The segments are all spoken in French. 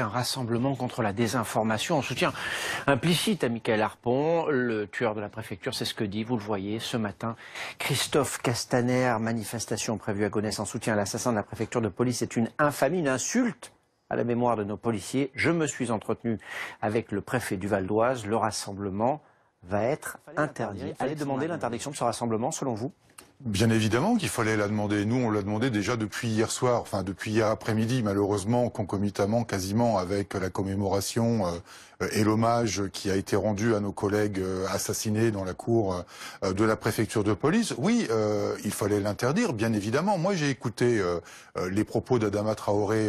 un rassemblement contre la désinformation en soutien implicite à Michael Harpon, le tueur de la préfecture. C'est ce que dit, vous le voyez, ce matin, Christophe Castaner. Manifestation prévue à Gonesse en soutien à l'assassin de la préfecture de police. C'est une infamie, une insulte à la mémoire de nos policiers. Je me suis entretenu avec le préfet du Val d'Oise. Le rassemblement va être interdit. Allez demander l'interdiction de ce rassemblement, selon vous Bien évidemment qu'il fallait la demander. Nous, on l'a demandé déjà depuis hier soir, enfin depuis hier après-midi, malheureusement, concomitamment quasiment avec la commémoration euh, et l'hommage qui a été rendu à nos collègues euh, assassinés dans la cour euh, de la préfecture de police. Oui, il fallait l'interdire, bien évidemment. Moi, j'ai écouté les propos d'Adama Traoré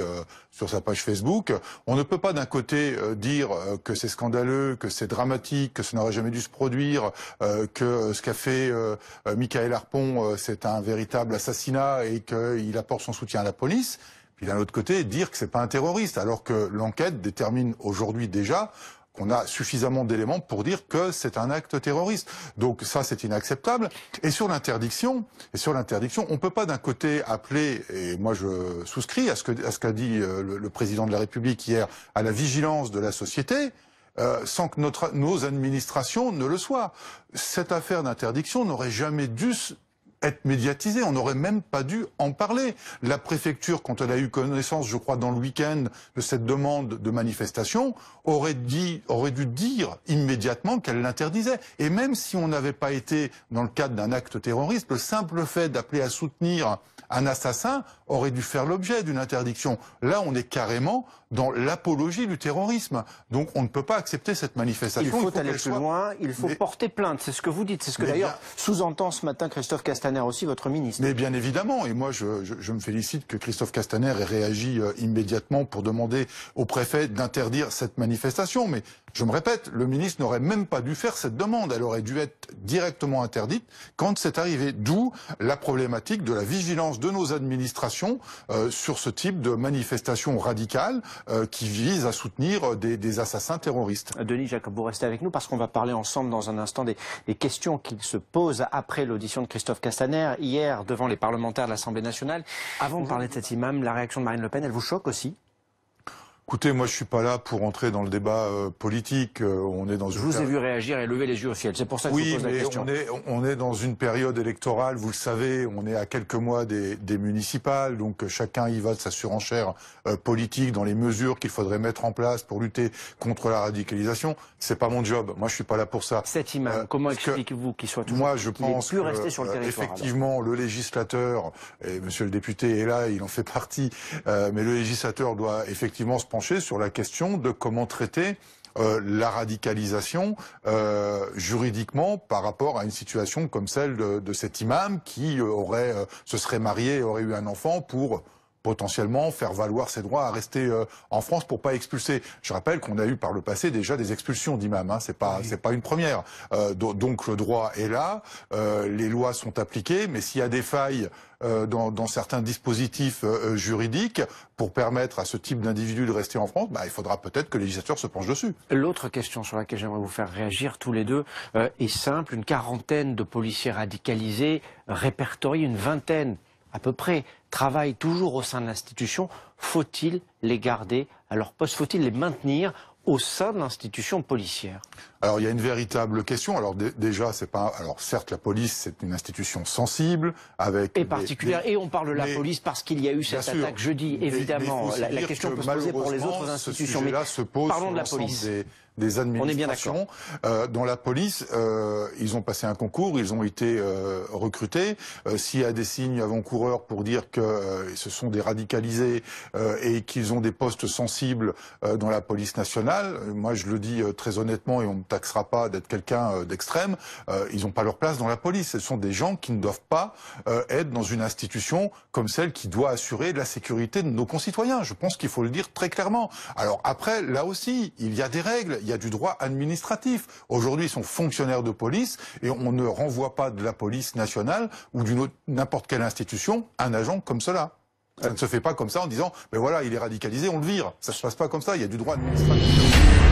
sur sa page Facebook. On ne peut pas d'un côté dire que c'est scandaleux, que c'est dramatique, que ça n'aurait jamais dû se produire, que ce qu'a fait Michael Harpon euh, c'est un véritable assassinat et qu'il apporte son soutien à la police. Puis d'un autre côté, dire que c'est pas un terroriste, alors que l'enquête détermine aujourd'hui déjà qu'on a suffisamment d'éléments pour dire que c'est un acte terroriste. Donc ça, c'est inacceptable. Et sur l'interdiction, et sur l'interdiction, on peut pas d'un côté appeler, et moi je souscris à ce ce qu'a dit euh, le, président de la République hier, à la vigilance de la société. Euh, sans que notre, nos administrations ne le soient. Cette affaire d'interdiction n'aurait jamais dû être médiatisé. On n'aurait même pas dû en parler. La préfecture, quand elle a eu connaissance, je crois, dans le week-end de cette demande de manifestation, aurait, dit, aurait dû dire immédiatement qu'elle l'interdisait. Et même si on n'avait pas été dans le cadre d'un acte terroriste, le simple fait d'appeler à soutenir un assassin aurait dû faire l'objet d'une interdiction. Là, on est carrément dans l'apologie du terrorisme. Donc, on ne peut pas accepter cette manifestation. Il faut, aller plus loin, il faut porter plainte. C'est ce que vous dites. C'est ce que d'ailleurs sous-entend ce matin Christophe Castaner aussi, votre ministre. Mais bien évidemment, et moi, je, me félicite que Christophe Castaner ait réagi euh, immédiatement pour demander au préfet d'interdire cette manifestation. Mais je me répète, le ministre n'aurait même pas dû faire cette demande. Elle aurait dû être directement interdite quand c'est arrivé. D'où la problématique de la vigilance de nos administrations euh, sur ce type de manifestation radicale euh, qui vise à soutenir euh, des, assassins terroristes. Denis Jacob, vous restez avec nous parce qu'on va parler ensemble dans un instant des, questions qu'il se pose après l'audition de Christophe Castaner hier devant les parlementaires de l'Assemblée nationale. Avant de parler de cet imam, la réaction de Marine Le Pen, elle vous choque aussi Écoutez, moi je suis pas là pour entrer dans le débat euh, politique. Euh, on est dans je vous ai vu réagir et lever les yeux au ciel. C'est pour ça que je vous pose la question. On est, on est dans une période électorale, vous le savez. On est à quelques mois des, des municipales, donc chacun y va de sa surenchère euh, politique dans les mesures qu'il faudrait mettre en place pour lutter contre la radicalisation. C'est pas mon job. Moi je suis pas là pour ça. Cet comment expliquez-vous qu'il soit toujours Moi je pense plus sur le territoire. Effectivement, le législateur et Monsieur le député est là, il en fait partie, mais le législateur doit effectivement se sur la question de comment traiter euh, la radicalisation euh, juridiquement par rapport à une situation comme celle de, cet imam qui euh, aurait se serait marié et aurait eu un enfant pour potentiellement faire valoir ses droits à rester euh, en France pour pas expulser. Je rappelle qu'on a eu par le passé déjà des expulsions d'imams, hein, c'est pas c'est pas une première. Euh, donc le droit est là, euh, les lois sont appliquées, mais s'il y a des failles dans, certains dispositifs juridiques pour permettre à ce type d'individu de rester en France, bah, il faudra peut-être que le législateur se penche dessus. L'autre question sur laquelle j'aimerais vous faire réagir tous les deux est simple. Une quarantaine de policiers radicalisés répertorient une vingtaine à peu près travaillent toujours au sein de l'institution, faut-il les garder à leur poste Faut-il les maintenir au sein de l'institution policière Alors il y a une véritable question. Alors déjà, c'est pas. Alors certes, la police c'est une institution sensible avec et particulière. Et on parle de la police parce qu'il y a eu cette attaque jeudi. Évidemment, la, question peut se poser pour les autres institutions. mais se pose parlons de la police des administrations, euh, Dans la police, euh, ils ont passé un concours, ils ont été euh, recrutés. Euh, s'il y a des signes avant-coureurs pour dire que ce sont des radicalisés et qu'ils ont des postes sensibles dans la police nationale, moi je le dis très honnêtement et on ne taxera pas d'être quelqu'un d'extrême, ils n'ont pas leur place dans la police. Ce sont des gens qui ne doivent pas être dans une institution comme celle qui doit assurer la sécurité de nos concitoyens. Je pense qu'il faut le dire très clairement. Alors après, là aussi, il y a des règles il y a du droit administratif. Aujourd'hui, ils sont fonctionnaires de police et on ne renvoie pas de la police nationale ou d'une n'importe quelle institution un agent comme cela. Ça ne se fait pas comme ça en disant, mais ben voilà, il est radicalisé, on le vire. Ça ne se passe pas comme ça, il y a du droit administratif.